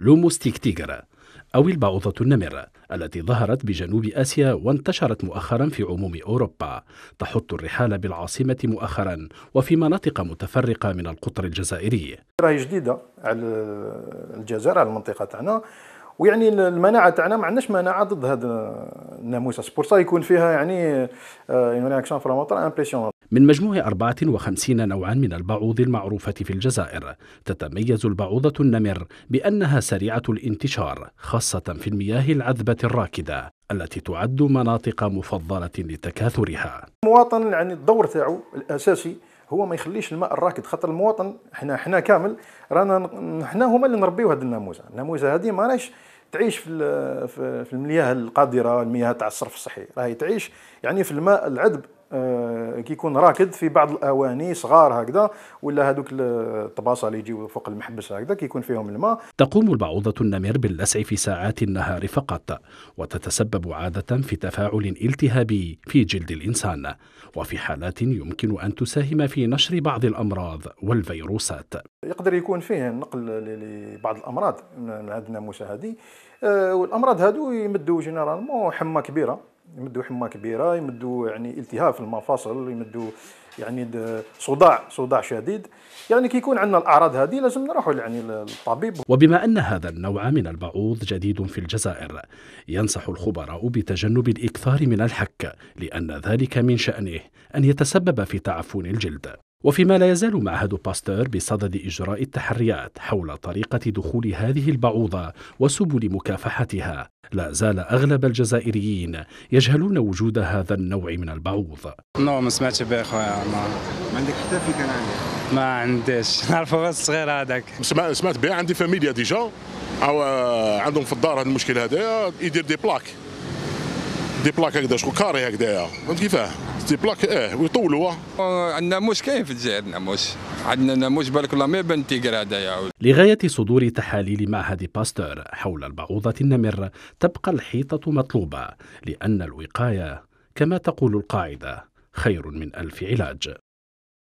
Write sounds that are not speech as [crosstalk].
لوموستيكتيغر أو البعوضة النمر التي ظهرت بجنوب آسيا وانتشرت مؤخرا في عموم أوروبا تحط الرحال بالعاصمة مؤخرا وفي مناطق متفرقة من القطر الجزائري راهي جديدة على الجزائر على المنطقة تاعنا ويعني المناعه تاعنا ما عندناش مناعه ضد هذا الناموس سبور يكون فيها يعني اون رياكسيون فريمون امبرسيونون من مجموع 54 نوعا من البعوض المعروفة في الجزائر تتميز البعوضة النمر بأنها سريعة الانتشار خاصة في المياه العذبة الراكدة التي تعد مناطق مفضلة لتكاثرها المواطن يعني الدور تاعو الأساسي هو ما يخليش الماء الراكد خاطر المواطن احنا احنا كامل رانا احنا هما اللي نربيو هذه الناموسه الناموسه هذه ما راهيش تعيش في في المياه القادره المياه تاع الصرف الصحي راهي تعيش يعني في الماء العذب آه، كيكون راكد في بعض الاواني صغار هكذا ولا هذوك الطباصه اللي يجيو فوق المحبس هكذا كيكون فيهم الماء تقوم البعوضه النمر باللسع في ساعات النهار فقط وتتسبب عاده في تفاعل التهابي في جلد الانسان وفي حالات يمكن ان تساهم في نشر بعض الامراض والفيروسات يقدر يكون فيه نقل لبعض الامراض من هذه الناموسه آه، هذه والامراض هذو يمدوا جينيرالمون حمى كبيره يمدوا حمى كبيره يمدوا يعني التهاب في المفاصل يمدوا يعني صداع صداع شديد يعني كي يكون عندنا الاعراض هذه لازم نروحوا يعني للطبيب وبما ان هذا النوع من البعوض جديد في الجزائر ينصح الخبراء بتجنب الاكثار من الحك لان ذلك من شانه ان يتسبب في تعفن الجلد وفيما لا يزال معهد باستور بصدد إجراء التحريات حول طريقة دخول هذه البعوضة وسبل مكافحتها لا زال أغلب الجزائريين يجهلون وجود هذا النوع من البعوض نو ما سمعتش به خويا ما عندك حتى في عنه ما عنديش [laughs] نعرفه بس صغير هذاك سمعت به عندي فاميليا ديجا أو آه، عندهم في الدار هذا المشكل هذا آه، يدير دي بلاك دي بلاك هكذا شكون كاري هكذايا فهمت كيفاه دي بلاك اه ويطولوا عندنا موش كاين في الجزائر ناموس عندنا ناموس بالك لا مي بن تيغر هذايا لغايه صدور تحاليل معهد باستور حول البعوضه النمر تبقى الحيطه مطلوبه لان الوقايه كما تقول القاعده خير من الف علاج